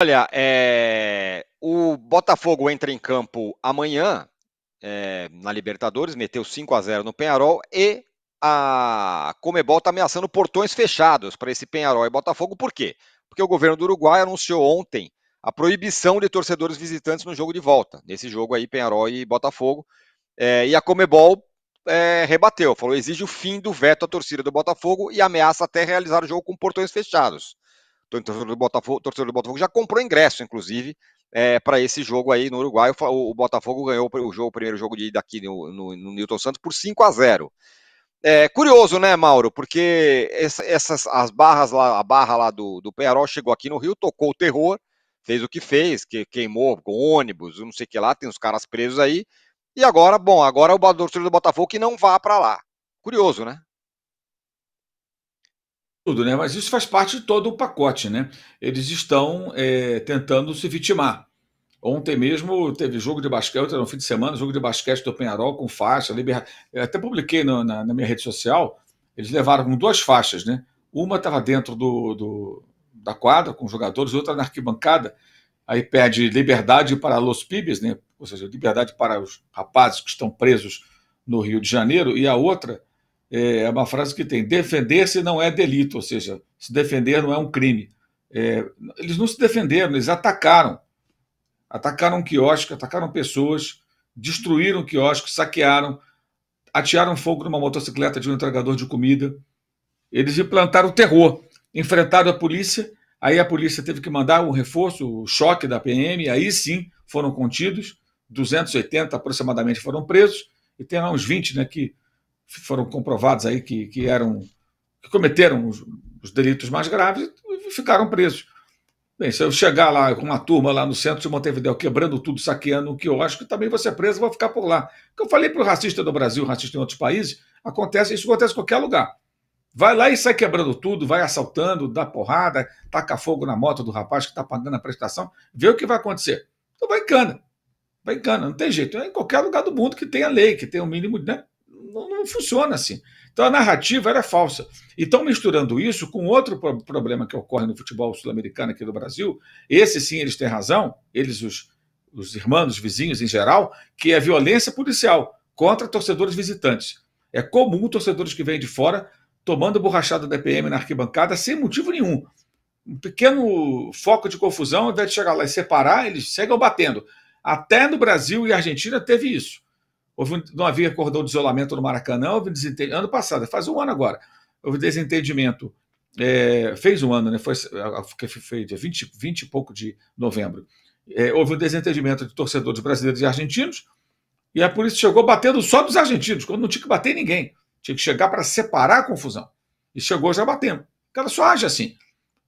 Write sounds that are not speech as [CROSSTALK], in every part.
Olha, é, o Botafogo entra em campo amanhã é, na Libertadores, meteu 5 a 0 no Penharol e a Comebol está ameaçando portões fechados para esse Penharol e Botafogo. Por quê? Porque o governo do Uruguai anunciou ontem a proibição de torcedores visitantes no jogo de volta, nesse jogo aí Penharol e Botafogo. É, e a Comebol é, rebateu, falou exige o fim do veto à torcida do Botafogo e ameaça até realizar o jogo com portões fechados o torcedor do Botafogo, torcedor do Botafogo já comprou ingresso, inclusive, é, para esse jogo aí no Uruguai. O, o, Botafogo ganhou o, jogo, o primeiro jogo de, daqui no, no, no Newton Santos por 5 a 0 é curioso, né, Mauro? Porque essa, essas as barras lá, a barra lá do, do Penharol chegou aqui no Rio, tocou o terror, fez o que fez, que queimou com ônibus, não sei o que lá, tem os caras presos aí. E agora, bom, agora o torcedor do Botafogo que não vá para lá. Curioso, né? tudo, né? Mas isso faz parte de todo o pacote, né? Eles estão é, tentando se vitimar. Ontem mesmo teve jogo de basquete, no fim de semana, jogo de basquete do Penharol com faixa, libera... Eu até publiquei no, na, na, minha rede social, eles levaram com duas faixas, né? Uma estava dentro do, do, da quadra com os jogadores, outra na arquibancada. Aí pede liberdade para los pibes, né? Ou seja, liberdade para os rapazes que estão presos no Rio de Janeiro, e a outra é, é uma frase que tem: defender-se não é delito, ou seja, se defender não é um crime. É, eles não se defenderam, eles atacaram. Atacaram um quiosque, atacaram pessoas, destruíram quiosques, quiosque, saquearam, atearam fogo numa motocicleta de um entregador de comida. Eles implantaram terror, enfrentaram a polícia, aí a polícia teve que mandar um reforço, o choque da PM, aí sim foram contidos, 280 aproximadamente foram presos, e tem lá uns 20 né, que foram comprovados aí que, que eram que cometeram os, os delitos mais graves e ficaram presos. Bem, se eu chegar lá com uma turma lá no centro de Montevideo quebrando tudo, saqueando que eu acho que também vou ser preso, vou ficar por lá. Porque eu falei para o racista do Brasil, racista em outros países, acontece, isso acontece em qualquer lugar. Vai lá e sai quebrando tudo, vai assaltando, dá porrada, taca fogo na moto do rapaz que está pagando a prestação, vê o que vai acontecer. Então vai em cana. Vai em cana, não tem jeito. É em qualquer lugar do mundo que tenha lei, que tenha o um mínimo, né? não, não funciona assim. Então a narrativa era falsa. E estão misturando isso com outro pro problema que ocorre no futebol sul-americano aqui do Brasil. Esse sim eles têm razão, eles, os, os irmãos, os vizinhos em geral, que é a violência policial contra torcedores visitantes. É comum torcedores que vêm de fora tomando borrachada da PM na arquibancada sem motivo nenhum. Um pequeno foco de confusão, ao invés de chegar lá e separar, eles seguem batendo. Até no Brasil e Argentina teve isso. Houve, não havia cordão de isolamento no Maracanã, houve desentendimento. Ano passado, faz um ano agora, houve desentendimento. É, fez um ano, né? Foi, foi dia 20, 20 e pouco de novembro. É, houve um desentendimento de torcedores brasileiros e argentinos, e a polícia chegou batendo só dos argentinos, quando não tinha que bater ninguém. Tinha que chegar para separar a confusão. E chegou já batendo. O cara só age assim.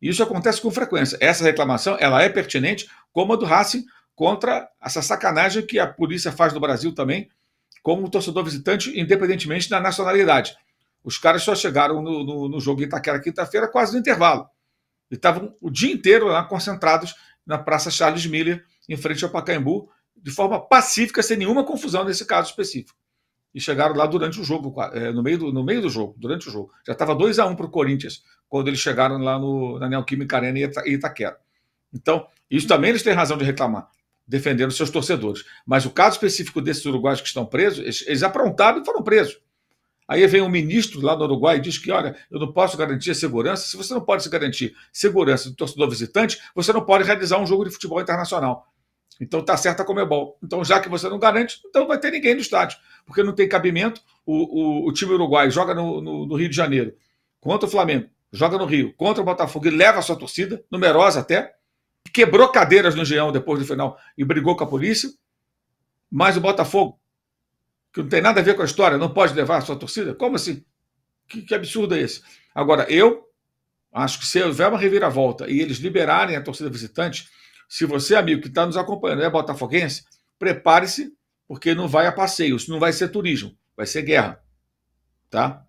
E isso acontece com frequência. Essa reclamação ela é pertinente, como a do Racing, contra essa sacanagem que a polícia faz no Brasil também, como torcedor visitante, independentemente da nacionalidade. Os caras só chegaram no, no, no jogo Itaquera quinta-feira, quase no intervalo. E estavam o dia inteiro lá concentrados na Praça Charles Miller, em frente ao Pacaembu, de forma pacífica, sem nenhuma confusão nesse caso específico. E chegaram lá durante o jogo, eh, no, meio do, no meio do jogo, durante o jogo. Já estava 2 a 1 um para o Corinthians quando eles chegaram lá no, na Neoquímica Arena e Itaquera. Então, isso também eles têm razão de reclamar defendendo seus torcedores. Mas o caso específico desses uruguaios que estão presos, eles, eles aprontaram e foram presos. Aí vem um ministro lá no Uruguai e diz que, olha, eu não posso garantir a segurança. Se você não pode se garantir segurança do torcedor visitante, você não pode realizar um jogo de futebol internacional. Então tá certa a Comebol. Então, já que você não garante, então vai ter ninguém no estádio, porque não tem cabimento. O, o, o time uruguai joga no, no, no Rio de Janeiro contra o Flamengo, joga no Rio contra o Botafogo e leva a sua torcida, numerosa até, quebrou cadeiras no Geão depois do final e brigou com a polícia, mas o Botafogo, que não tem nada a ver com a história, não pode levar a sua torcida? Como assim? Que, que absurdo é esse? Agora, eu acho que se houver uma reviravolta e eles liberarem a torcida visitante, se você, amigo, que está nos acompanhando, é botafoguense, prepare-se, porque não vai a passeio, isso não vai ser turismo, vai ser guerra. Tá?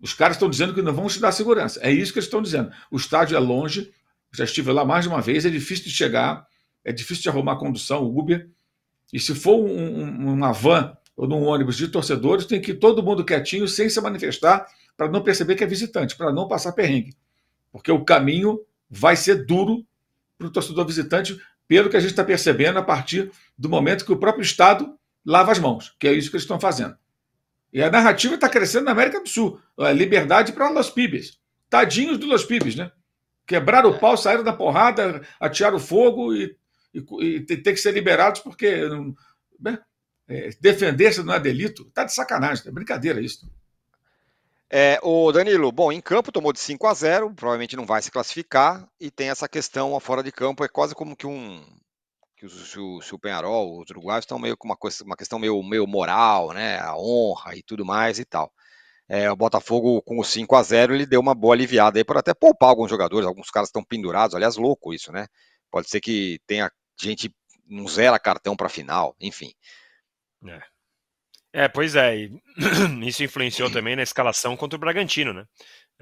Os caras estão dizendo que não vão te dar segurança. É isso que eles estão dizendo. O estádio é longe, já estive lá mais de uma vez, é difícil de chegar, é difícil de arrumar condução, Uber. E se for um, um, uma van ou num ônibus de torcedores, tem que ir todo mundo quietinho, sem se manifestar, para não perceber que é visitante, para não passar perrengue. Porque o caminho vai ser duro para o torcedor visitante, pelo que a gente está percebendo a partir do momento que o próprio Estado lava as mãos, que é isso que eles estão fazendo. E a narrativa está crescendo na América do Sul. É liberdade para Los Pibes. Tadinhos do Los Pibes, né? Quebraram o pau, saíram da porrada, o fogo e, e, e ter que ser liberados porque né? é, defender-se não é delito. Tá de sacanagem, é brincadeira isso. É, o Danilo, bom, em campo tomou de 5 a 0, provavelmente não vai se classificar, e tem essa questão fora de campo, é quase como que um. Que se o, se o Penharol, os uruguaios estão meio com uma, coisa, uma questão meio, meio moral, né? A honra e tudo mais e tal é, o Botafogo com o 5 a 0 ele deu uma boa aliviada aí para até poupar alguns jogadores, alguns caras estão pendurados, aliás, louco isso, né? Pode ser que tenha gente não zera cartão para final, enfim. É. é. pois é, [CLEARS THROAT] isso influenciou também na escalação contra o Bragantino, né?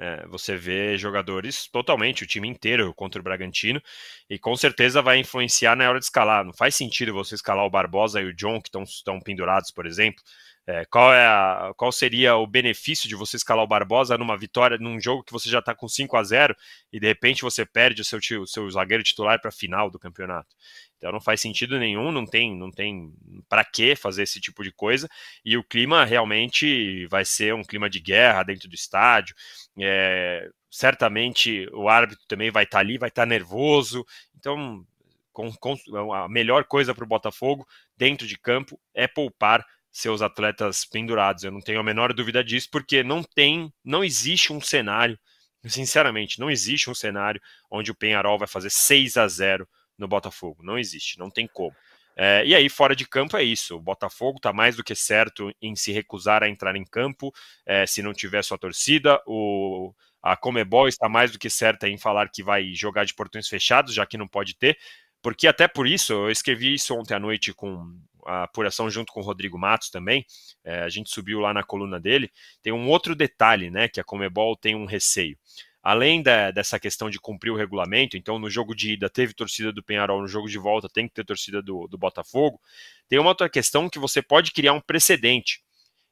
É, você vê jogadores totalmente, o time inteiro contra o Bragantino, e com certeza vai influenciar na hora de escalar. Não faz sentido você escalar o Barbosa e o John, que estão pendurados, por exemplo. É, qual, é a, qual seria o benefício de você escalar o Barbosa numa vitória, num jogo que você já está com 5 a 0 e de repente você perde o seu, o seu zagueiro titular para a final do campeonato? Então não faz sentido nenhum, não tem, não tem para que fazer esse tipo de coisa. E o clima realmente vai ser um clima de guerra dentro do estádio. É, certamente o árbitro também vai estar tá ali, vai estar tá nervoso. Então com, com, a melhor coisa para o Botafogo dentro de campo é poupar seus atletas pendurados. Eu não tenho a menor dúvida disso, porque não tem, não existe um cenário, sinceramente, não existe um cenário onde o Penharol vai fazer 6 a 0 no Botafogo. Não existe, não tem como. É, e aí, fora de campo, é isso. O Botafogo está mais do que certo em se recusar a entrar em campo é, se não tiver sua torcida. O, a Comebol está mais do que certa em falar que vai jogar de portões fechados, já que não pode ter. Porque, até por isso, eu escrevi isso ontem à noite com a apuração junto com o Rodrigo Matos também. É, a gente subiu lá na coluna dele. Tem um outro detalhe né, que a Comebol tem um receio além da, dessa questão de cumprir o regulamento, então no jogo de ida teve torcida do Penharol, no jogo de volta tem que ter torcida do, do Botafogo, tem uma outra questão que você pode criar um precedente.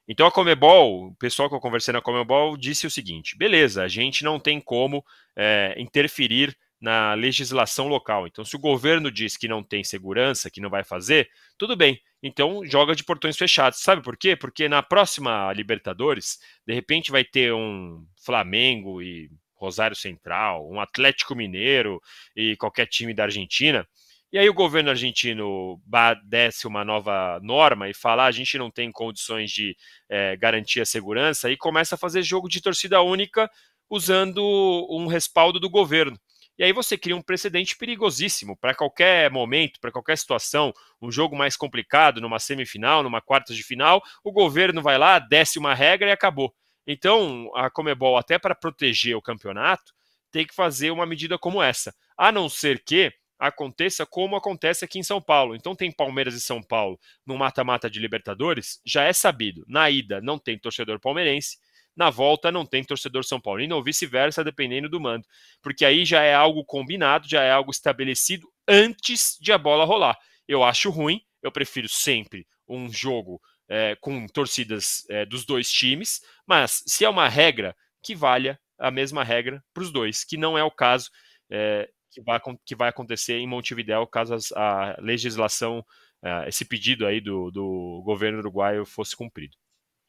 Então a Comebol, o pessoal que eu conversei na Comebol disse o seguinte: beleza, a gente não tem como é, interferir na legislação local. Então, se o governo diz que não tem segurança, que não vai fazer, tudo bem. Então, joga de portões fechados. Sabe por quê? Porque na próxima Libertadores, de repente vai ter um Flamengo e Rosário Central, um Atlético Mineiro e qualquer time da Argentina. E aí o governo argentino desce uma nova norma e fala: ah, a gente não tem condições de é, garantir a segurança e começa a fazer jogo de torcida única usando um respaldo do governo. E aí você cria um precedente perigosíssimo para qualquer momento, para qualquer situação, um jogo mais complicado, numa semifinal, numa quarta de final, o governo vai lá, desce uma regra e acabou. Então, a Comebol, até para proteger o campeonato, tem que fazer uma medida como essa. A não ser que aconteça como acontece aqui em São Paulo. Então tem Palmeiras e São Paulo no mata-mata de Libertadores, já é sabido. Na ida não tem torcedor palmeirense, na volta não tem torcedor São Paulino ou vice-versa, dependendo do mando. Porque aí já é algo combinado, já é algo estabelecido antes de a bola rolar. Eu acho ruim, eu prefiro sempre um jogo é, com torcidas é, dos dois times, mas se é uma regra, que valha a mesma regra para os dois, que não é o caso é, que, vai, que, vai, acontecer em Montevideo caso a legislação, é, esse pedido aí do, do governo uruguaio fosse cumprido.